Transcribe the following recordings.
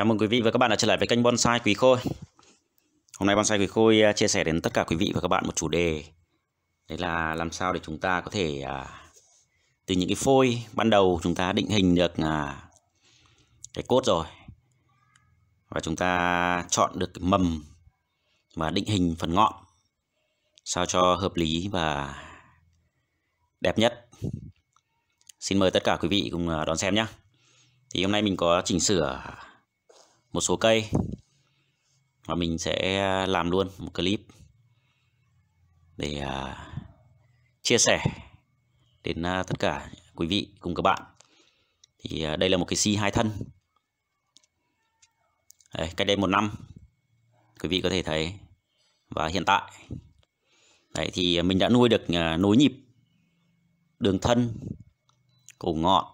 Chào mừng quý vị và các bạn đã trở lại với kênh Bonsai Quý Khôi Hôm nay Bonsai Quý Khôi à, chia sẻ đến tất cả quý vị và các bạn một chủ đề Đấy là làm sao để chúng ta có thể à, Từ những cái phôi ban đầu chúng ta định hình được à, Cái cốt rồi Và chúng ta chọn được cái mầm Và định hình phần ngọn Sao cho hợp lý và đẹp nhất Xin mời tất cả quý vị cùng đón xem nhé Thì hôm nay mình có chỉnh sửa một số cây và mình sẽ làm luôn một clip để à, chia sẻ đến à, tất cả quý vị cùng các bạn thì à, đây là một cái si hai thân đây, cách đây một năm quý vị có thể thấy và hiện tại đấy thì mình đã nuôi được nối nhịp đường thân cổ ngọn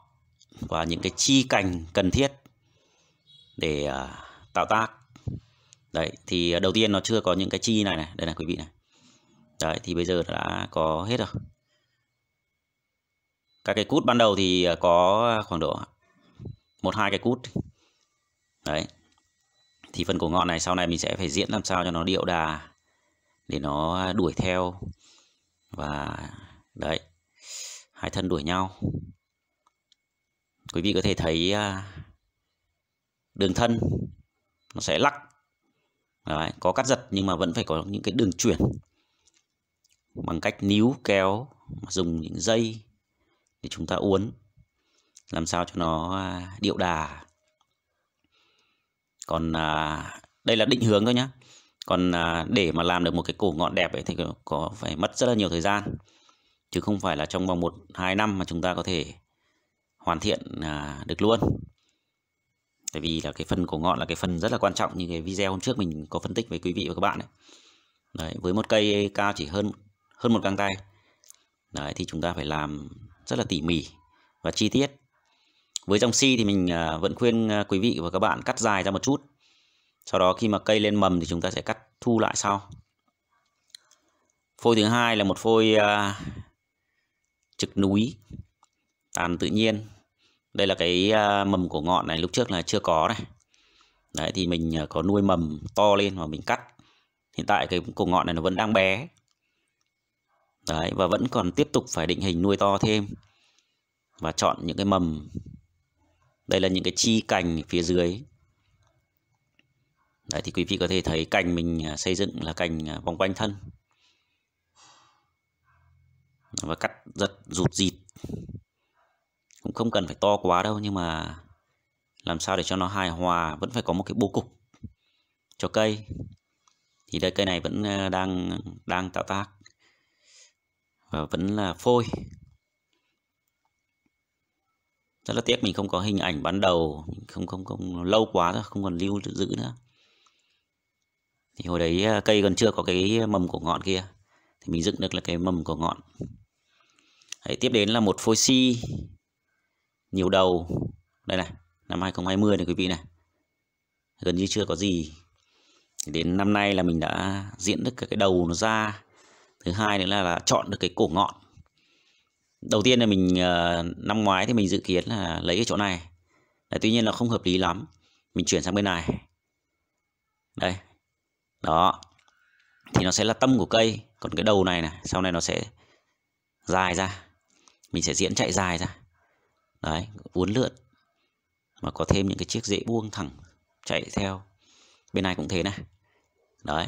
và những cái chi cành cần thiết để à, tạo tác đấy thì à, đầu tiên nó chưa có những cái chi này này đây là quý vị này đấy thì bây giờ đã có hết rồi các cái cút ban đầu thì à, có khoảng độ một hai cái cút đấy thì phần cổ ngọn này sau này mình sẽ phải diễn làm sao cho nó điệu đà để nó đuổi theo và đấy hai thân đuổi nhau quý vị có thể thấy đường thân nó sẽ lắc Đấy, có cắt giật nhưng mà vẫn phải có những cái đường chuyển bằng cách níu kéo dùng những dây để chúng ta uốn làm sao cho nó à, điệu đà còn à, đây là định hướng thôi nhé còn à, để mà làm được một cái cổ ngọn đẹp ấy thì có phải mất rất là nhiều thời gian chứ không phải là trong vòng một hai năm mà chúng ta có thể hoàn thiện à, được luôn Tại vì là cái phần cổ ngọn là cái phần rất là quan trọng như cái video hôm trước mình có phân tích với quý vị và các bạn ấy. Đấy, với một cây cao chỉ hơn hơn một găng tay. Đấy thì chúng ta phải làm rất là tỉ mỉ và chi tiết. Với dòng si thì mình à, vẫn khuyên à, quý vị và các bạn cắt dài ra một chút. Sau đó khi mà cây lên mầm thì chúng ta sẽ cắt thu lại sau. Phôi thứ hai là một phôi uh, trực núi tàn tự nhiên đây là cái à, mầm của ngọn này lúc trước là chưa có này đấy thì mình à, có nuôi mầm to lên và mình cắt hiện tại cái cổ ngọn này nó vẫn đang bé đấy và vẫn còn tiếp tục phải định hình nuôi to thêm và chọn những cái mầm đây là những cái chi cành phía dưới đấy thì quý vị có thể thấy cành mình à, xây dựng là cành vòng quanh thân và cắt giật rụt dịt cũng không cần phải to quá đâu nhưng mà làm sao để cho nó hài hòa vẫn phải có một cái bố cục cho cây thì đây cây này vẫn ờ, đang đang tạo tác và vẫn là phôi rất là tiếc mình không có hình ảnh ban đầu không không không lâu quá rồi không còn lưu giữ nữa thì hồi đấy ờ, cây còn chưa có cái mầm của ngọn kia thì mình dựng được là cái mầm của ngọn Đấy, tiếp đến là một phôi si nhiều đầu đây này năm 2020 này quý vị này gần như chưa có gì đến năm nay là mình đã diễn được cái đầu nó ra thứ hai nữa là, là chọn được cái cổ ngọn đầu tiên là mình ờ, năm ngoái thì mình dự kiến là lấy cái chỗ này đấy, tuy nhiên là không hợp lý lắm mình chuyển sang bên này đây đó thì nó sẽ là tâm của cây còn cái đầu này này sau này nó sẽ dài ra mình sẽ diễn chạy dài ra đấy uốn lượn mà có thêm những cái chiếc rễ buông thẳng chạy theo bên này cũng thế này đấy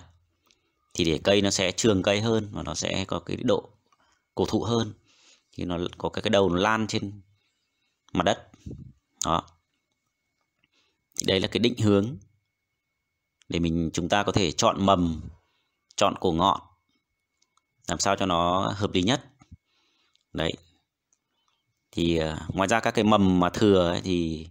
thì để cây nó sẽ trường cây hơn và nó sẽ có cái độ cổ thụ hơn thì nó có cái cái đầu nó lan trên mặt đất đó thì đây là cái định hướng để mình chúng ta có thể chọn mầm chọn cổ ngọn làm sao cho nó hợp lý nhất đấy thì ờ, ngoài ra các cái mầm mà thừa ấy, thì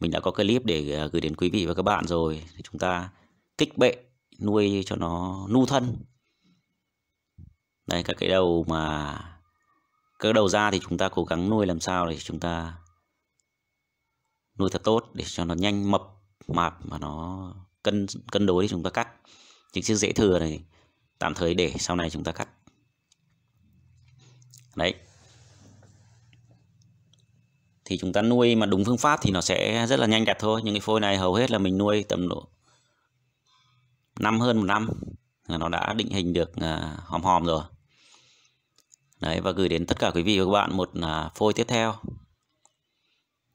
mình đã có clip để ờ, gửi đến quý vị và các bạn rồi thì chúng ta kích bệ nuôi cho nó nu thân đây các cái đầu mà các đầu ra thì chúng ta cố gắng nuôi làm sao để chúng ta nuôi thật tốt để cho nó nhanh mập mạp mà nó cân cân đối thì chúng ta cắt những chiếc dễ thừa này tạm thời để sau này chúng ta cắt đấy thì chúng ta nuôi mà đúng phương pháp thì nó sẽ rất là nhanh đẹp thôi những cái phôi này hầu hết là mình nuôi tầm độ năm hơn một năm là nó đã định hình được à, hòm hòm rồi đấy và gửi đến tất cả quý vị và các bạn một à, phôi tiếp theo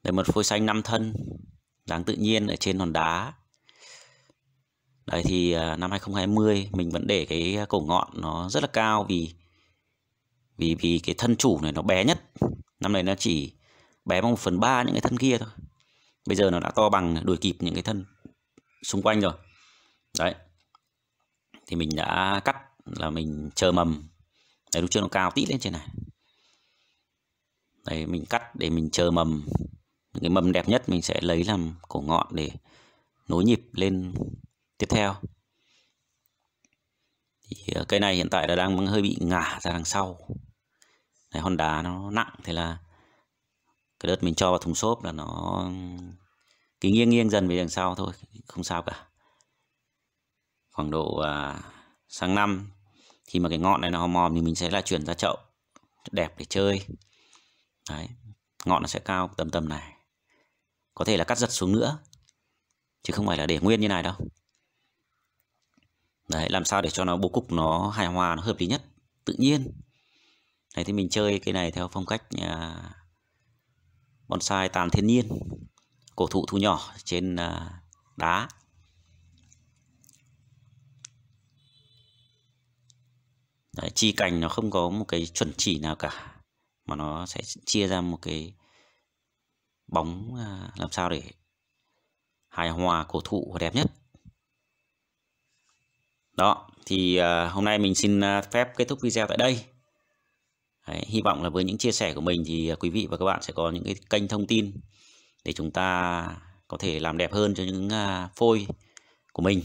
đây một phôi xanh năm thân đáng tự nhiên ở trên hòn đá đấy thì à, năm 2020 mình vẫn để cái cổ ngọn nó rất là cao vì vì vì cái thân chủ này nó bé nhất năm này nó chỉ bé bằng 1 phần 3 những cái thân kia thôi bây giờ nó đã to bằng đuổi kịp những cái thân xung quanh rồi đấy thì mình đã cắt là mình chờ mầm đấy lúc trước nó cao tít lên trên này đấy mình cắt để mình chờ mầm những cái mầm đẹp nhất mình sẽ lấy làm cổ ngọn để nối nhịp lên tiếp theo thì ờ, cây này hiện tại là đang hơi bị ngả ra đằng sau Này hòn đá nó nặng thế là cái đất mình cho vào thùng xốp là nó cứ nghiêng nghiêng dần về đằng sau thôi không sao cả khoảng độ à, sáng năm khi mà cái ngọn này nó hòm hòm thì mình sẽ là chuyển ra chậu đẹp để chơi đấy ngọn nó sẽ cao tầm tầm này có thể là cắt giật xuống nữa chứ không phải là để nguyên như này đâu đấy làm sao để cho nó bố cục nó hài hòa nó hợp lý nhất tự nhiên đấy thì mình chơi cái này theo phong cách à, bonsai tàn thiên nhiên cổ thụ thu nhỏ trên à, đá Đấy, chi cành nó không có một cái chuẩn chỉ nào cả mà nó sẽ chia ra một cái bóng à, làm sao để hài hòa cổ thụ và đẹp nhất đó thì à, hôm nay mình xin phép kết thúc video tại đây Đấy, hy vọng là với những chia sẻ của mình thì à, quý vị và các bạn sẽ có những cái kênh thông tin để chúng ta có thể làm đẹp hơn cho những à, phôi của mình.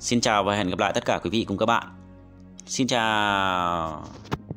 Xin chào và hẹn gặp lại tất cả quý vị cùng các bạn. Xin chào